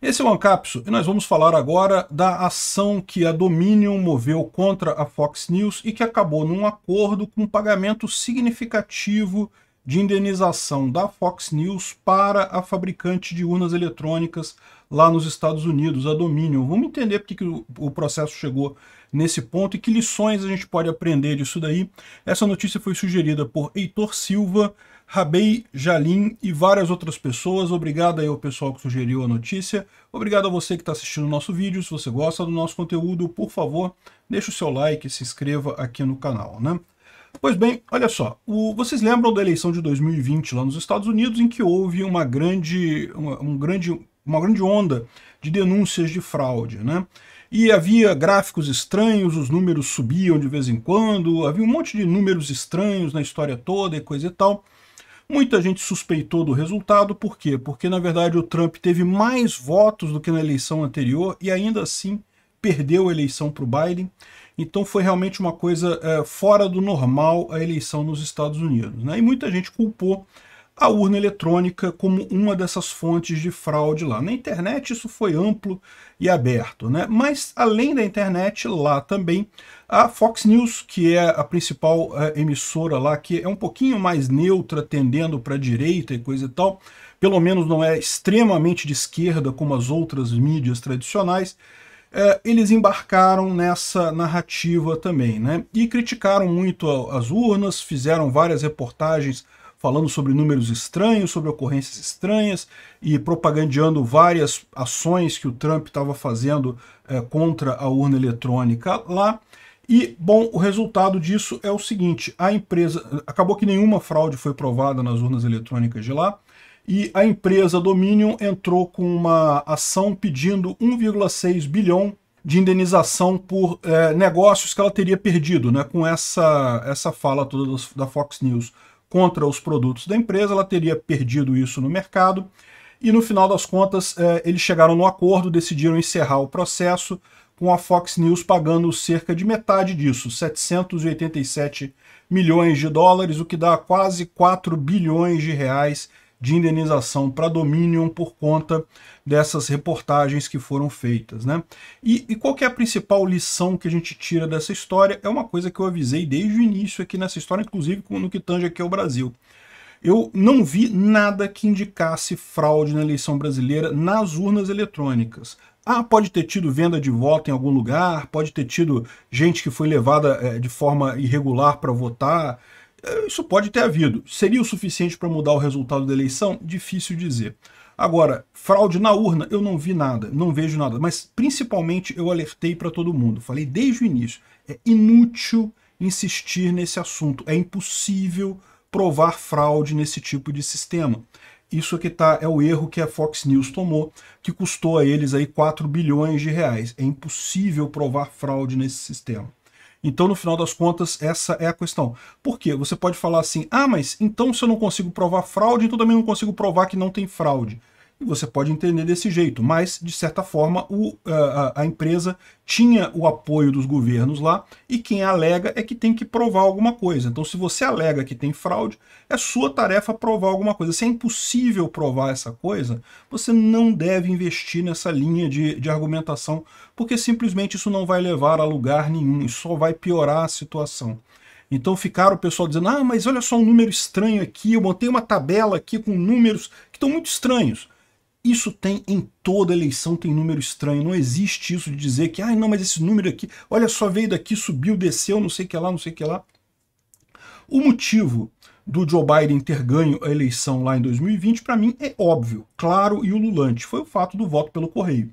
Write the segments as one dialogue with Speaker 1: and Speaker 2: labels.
Speaker 1: Esse é o Ancapso e nós vamos falar agora da ação que a Dominion moveu contra a Fox News e que acabou num acordo com um pagamento significativo de indenização da Fox News para a fabricante de urnas eletrônicas lá nos Estados Unidos, a Dominion. Vamos entender porque que o, processo chegou nesse ponto e que lições a gente pode aprender disso daí. Essa notícia foi sugerida por Heitor Silva, Rabei Jalim e várias outras pessoas. Obrigado aí ao pessoal que sugeriu a notícia. Obrigado a você que está assistindo o nosso vídeo. Se você gosta do nosso conteúdo, por favor, deixe o seu like e se inscreva aqui no canal, né? Pois bem, olha só, o, vocês lembram da eleição de 2020 lá nos Estados Unidos, em que houve uma grande, uma, um grande, uma grande onda de denúncias de fraude, né? E havia gráficos estranhos, os números subiam de vez em quando, havia um monte de números estranhos na história toda e coisa e tal. Muita gente suspeitou do resultado, por quê? Porque, na verdade, o Trump teve mais votos do que na eleição anterior e ainda assim perdeu a eleição para o Biden. Então foi realmente uma coisa é, fora do normal a eleição nos Estados Unidos. Né? E muita gente culpou a urna eletrônica como uma dessas fontes de fraude lá. Na internet isso foi amplo e aberto, né? Mas além da internet, lá também a Fox News, que é a principal é, emissora lá, que é um pouquinho mais neutra, tendendo para a direita e coisa e tal, pelo menos não é extremamente de esquerda como as outras mídias tradicionais, é, eles embarcaram nessa narrativa também, né? E criticaram muito as urnas, fizeram várias reportagens falando sobre números estranhos, sobre ocorrências estranhas e propagandeando várias ações que o Trump estava fazendo é, contra a urna eletrônica lá. E, bom, o resultado disso é o seguinte, a empresa... Acabou que nenhuma fraude foi provada nas urnas eletrônicas de lá, e a empresa Dominion entrou com uma ação pedindo 1,6 bilhão de indenização por é, negócios que ela teria perdido, né? Com essa, essa fala toda da Fox News contra os produtos da empresa, ela teria perdido isso no mercado. E no final das contas, é, eles chegaram no acordo, decidiram encerrar o processo, com a Fox News pagando cerca de metade disso, 787 milhões de dólares, o que dá quase 4 bilhões de reais de indenização para Dominion por conta dessas reportagens que foram feitas. Né? E, e qual é a principal lição que a gente tira dessa história? É uma coisa que eu avisei desde o início aqui nessa história, inclusive no que tange aqui ao Brasil. Eu não vi nada que indicasse fraude na eleição brasileira nas urnas eletrônicas. Ah, pode ter tido venda de voto em algum lugar, pode ter tido gente que foi levada é, de forma irregular para votar, eh, isso pode ter havido. Seria o suficiente para mudar o resultado da eleição? Difícil dizer. Agora, fraude na urna, eu não vi nada, não vejo nada, mas principalmente eu alertei para todo mundo. Falei desde o início, é inútil insistir nesse assunto, é impossível provar fraude nesse tipo de sistema. Isso é que tá é o erro que a Fox News tomou, que custou a eles aí 4 bilhões de reais. É impossível provar fraude nesse sistema. Então, no final das contas, essa é a questão. Por quê? Você pode falar assim, ah, mas então se eu não consigo provar fraude, então também não consigo provar que não tem fraude. E você pode entender desse jeito, mas, de certa forma, o, a, a, empresa tinha o apoio dos governos lá e quem alega é que tem que provar alguma coisa. Então, se você alega que tem fraude, é sua tarefa provar alguma coisa. Se é impossível provar essa coisa, você não deve investir nessa linha de, de argumentação, porque simplesmente isso não vai levar a lugar nenhum, isso só vai piorar a situação. Então ficaram o pessoal dizendo, ah, mas olha só um número estranho aqui, eu montei uma tabela aqui com números que estão muito estranhos. Isso tem em toda eleição, tem número estranho. Não existe isso de dizer que, ai, ah, não, mas esse número aqui, olha só, veio daqui, subiu, desceu, não sei o que lá, não sei o que lá. O motivo do Joe Biden ter ganho a eleição lá em 2020, para mim, é óbvio, claro e ululante. Foi o fato do voto pelo correio.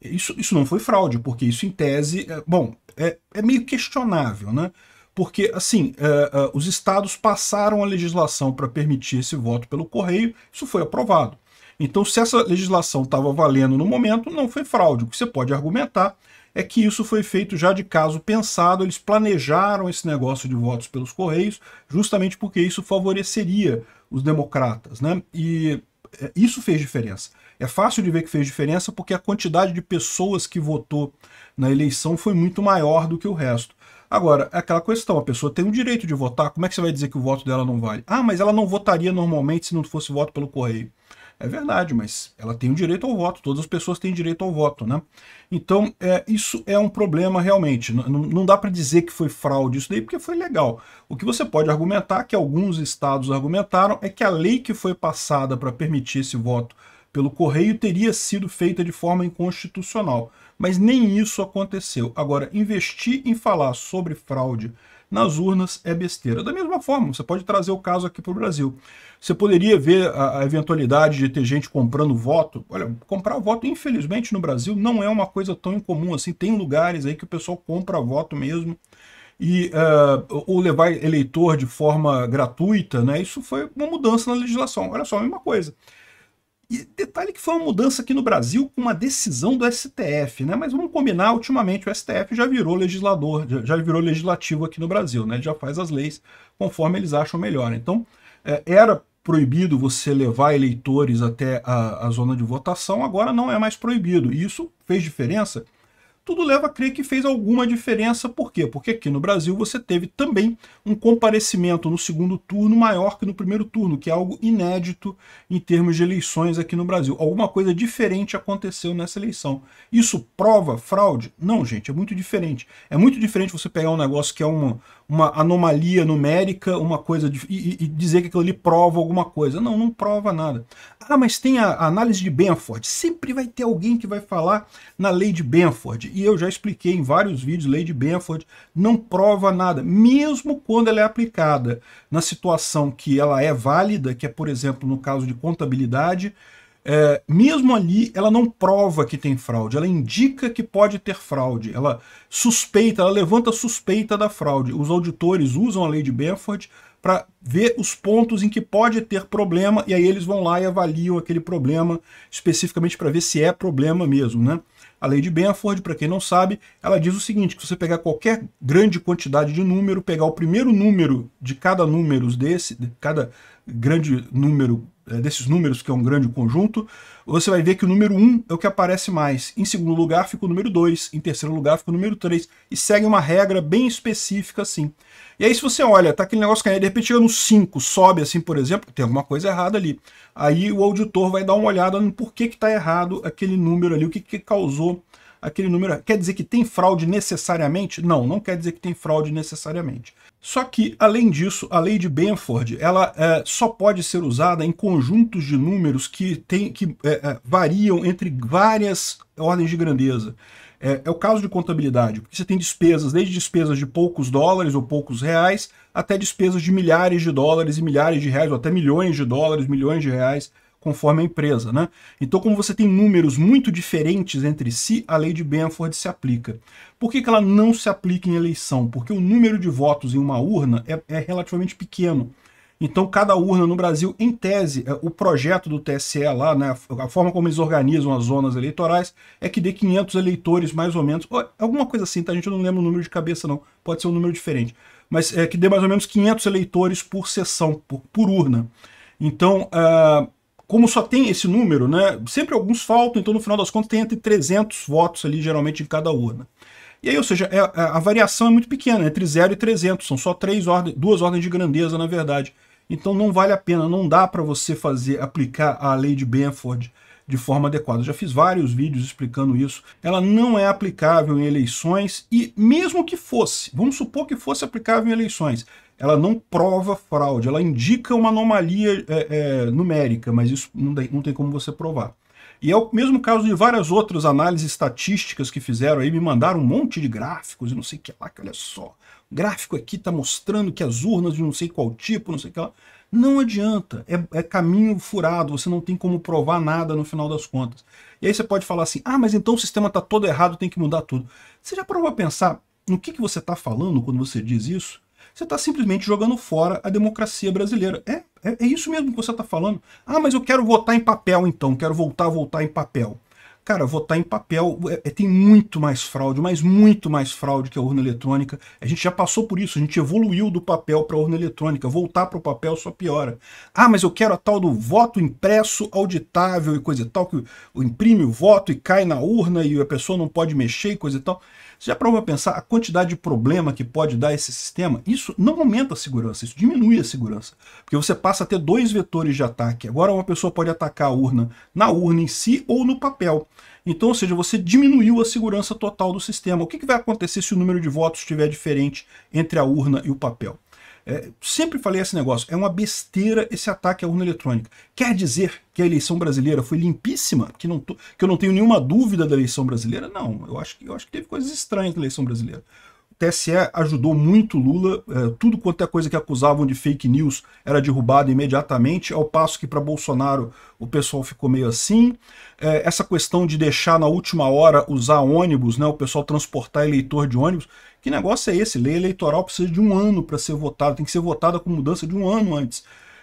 Speaker 1: Isso, isso não foi fraude, porque isso, em tese, é, bom, é, é meio questionável, né? porque assim uh, uh, os estados passaram a legislação para permitir esse voto pelo correio, isso foi aprovado. Então, se essa legislação estava valendo no momento, não foi fraude. O que você pode argumentar é que isso foi feito já de caso pensado, eles planejaram esse negócio de votos pelos Correios, justamente porque isso favoreceria os democratas. Né? E é, isso fez diferença. É fácil de ver que fez diferença porque a quantidade de pessoas que votou na eleição foi muito maior do que o resto. Agora, é aquela questão, a pessoa tem o direito de votar, como é que você vai dizer que o voto dela não vale? Ah, mas ela não votaria normalmente se não fosse voto pelo correio. É verdade, mas ela tem o direito ao voto, todas as pessoas têm direito ao voto, né? Então, é, isso é um problema realmente. Não, não dá para dizer que foi fraude isso daí, porque foi legal. O que você pode argumentar, que alguns estados argumentaram, é que a lei que foi passada para permitir esse voto pelo correio teria sido feita de forma inconstitucional. Mas nem isso aconteceu. Agora, investir em falar sobre fraude nas urnas é besteira. Da mesma forma, você pode trazer o caso aqui para o Brasil. Você poderia ver a, a, eventualidade de ter gente comprando voto. Olha, comprar voto, infelizmente, no Brasil não é uma coisa tão incomum assim. Tem lugares aí que o pessoal compra voto mesmo e uh, ah, ou levar eleitor de forma gratuita, né? Isso foi uma mudança na legislação. Olha só, a mesma coisa. E detalhe que foi uma mudança aqui no Brasil com uma decisão do STF, né? Mas vamos combinar, ultimamente o STF já virou legislador, já virou legislativo aqui no Brasil, né? Ele já faz as leis conforme eles acham melhor. Então, é, era proibido você levar eleitores até a, a zona de votação, agora não é mais proibido. E isso fez diferença tudo leva a crer que fez alguma diferença. Por quê? Porque aqui no Brasil você teve também um comparecimento no segundo turno maior que no primeiro turno, que é algo inédito em termos de eleições aqui no Brasil. Alguma coisa diferente aconteceu nessa eleição. Isso prova fraude? Não, gente, é muito diferente. É muito diferente você pegar um negócio que é uma, uma anomalia numérica, uma coisa de, e, e, dizer que aquilo ali prova alguma coisa. Não, não prova nada. Ah, mas tem a, a análise de Benford. Sempre vai ter alguém que vai falar na lei de Benford e eu já expliquei em vários vídeos, lei de Benford não prova nada, mesmo quando ela é aplicada na situação que ela é válida, que é, por exemplo, no caso de contabilidade, é, mesmo ali ela não prova que tem fraude, ela indica que pode ter fraude, ela suspeita, ela levanta suspeita da fraude. Os auditores usam a lei de Benford para ver os pontos em que pode ter problema e aí eles vão lá e avaliam aquele problema especificamente para ver se é problema mesmo, né? A lei de Benford, para quem não sabe, ela diz o seguinte, que se você pegar qualquer grande quantidade de número, pegar o primeiro número de cada número desse, de cada grande número é, desses números, que é um grande conjunto, você vai ver que o número 1 é o que aparece mais. Em segundo lugar fica o número 2, em terceiro lugar fica o número 3, e segue uma regra bem específica assim. E aí se você olha, tá aquele negócio que de repente chega no 5, sobe assim, por exemplo, tem alguma coisa errada ali. Aí o auditor vai dar uma olhada no porquê que tá errado aquele número ali, o que, que causou aquele número. Quer dizer que tem fraude necessariamente? Não, não quer dizer que tem fraude necessariamente. Só que, além disso, a lei de Benford ela é, só pode ser usada em conjuntos de números que, tem, que é, é, variam entre várias ordens de grandeza. É, é, o caso de contabilidade, porque você tem despesas, desde despesas de poucos dólares ou poucos reais, até despesas de milhares de dólares e milhares de reais, ou até milhões de dólares, milhões de reais conforme a empresa. Né? Então, como você tem números muito diferentes entre si, a lei de Benford se aplica. Por que, que ela não se aplica em eleição? Porque o número de votos em uma urna é, é relativamente pequeno. Então, cada urna no Brasil, em tese, é, o projeto do TSE lá, né, a forma como eles organizam as zonas eleitorais, é que dê 500 eleitores, mais ou menos, alguma coisa assim, tá? A gente não lembra o número de cabeça, não. Pode ser um número diferente. Mas é que dê mais ou menos 500 eleitores por sessão, por, por urna. Então, uh, como só tem esse número, né, sempre alguns faltam, então no final das contas tem entre 300 votos ali, geralmente, em cada urna. E aí, ou seja, é, é a variação é muito pequena, entre 0 e 300, são só três ordens, duas ordens de grandeza, na verdade. Então não vale a pena, não dá para você fazer aplicar a lei de Benford de forma adequada. Eu já fiz vários vídeos explicando isso. Ela não é aplicável em eleições e mesmo que fosse, vamos supor que fosse aplicável em eleições, ela não prova fraude, ela indica uma anomalia é, é, numérica, mas isso não tem, não tem como você provar. E é o mesmo caso de várias outras análises estatísticas que fizeram aí, me mandaram um monte de gráficos e não sei o que lá, que olha só. O gráfico aqui está mostrando que as urnas de não sei qual tipo, não sei o que lá. Não adianta, é, é, caminho furado, você não tem como provar nada no final das contas. E aí você pode falar assim, ah, mas então o sistema está todo errado, tem que mudar tudo. Você já provou a pensar no que, que você está falando quando você diz isso? Você está simplesmente jogando fora a democracia brasileira. É, é, é isso mesmo que você está falando. Ah, mas eu quero votar em papel então, quero voltar a votar em papel. Cara, votar em papel é, é, tem muito mais fraude, mas muito mais fraude que a urna eletrônica. A gente já passou por isso, a gente evoluiu do papel para a urna eletrônica. Voltar para o papel só piora. Ah, mas eu quero a tal do voto impresso, auditável e coisa e tal, que imprime o voto e cai na urna e a pessoa não pode mexer e coisa e tal. Você já prova a pensar a quantidade de problema que pode dar esse sistema? Isso não aumenta a segurança, isso diminui a segurança. Porque você passa a ter dois vetores de ataque. Agora uma pessoa pode atacar a urna na urna em si ou no papel. Então, ou seja, você diminuiu a segurança total do sistema. O que, que vai acontecer se o número de votos estiver diferente entre a urna e o papel? É, sempre falei esse negócio, é uma besteira esse ataque à urna eletrônica. Quer dizer que a eleição brasileira foi limpíssima? Que, não tô, que eu não tenho nenhuma dúvida da eleição brasileira? Não, eu acho, que, eu acho que teve coisas estranhas na eleição brasileira. TSE ajudou muito Lula, é, tudo quanto é coisa que acusavam de fake news era derrubado imediatamente, ao passo que para Bolsonaro o pessoal ficou meio assim. É, essa questão de deixar na última hora usar ônibus, né, o pessoal transportar eleitor de ônibus, que negócio é esse? Lei eleitoral precisa de um ano para ser votada, tem que ser votada com mudança de um ano antes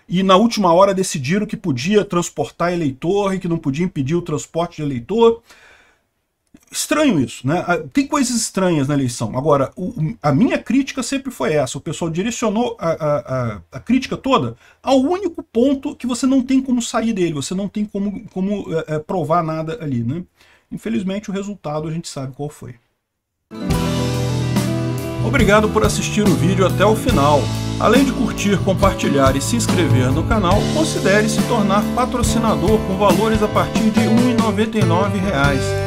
Speaker 1: e na última hora decidiram que podia transportar eleitor e que não podia impedir o transporte de eleitor estranho isso, né? Ah, tem coisas estranhas na eleição. Agora, o, a minha crítica sempre foi essa. O pessoal direcionou a, a, a, a, crítica toda ao único ponto que você não tem como sair dele, você não tem como, como é, é, provar nada ali, né? Infelizmente, o resultado a gente sabe qual foi. Obrigado por assistir o vídeo até o final. Além de curtir, compartilhar e se inscrever no canal, considere se tornar patrocinador com valores a partir de R$ 1,99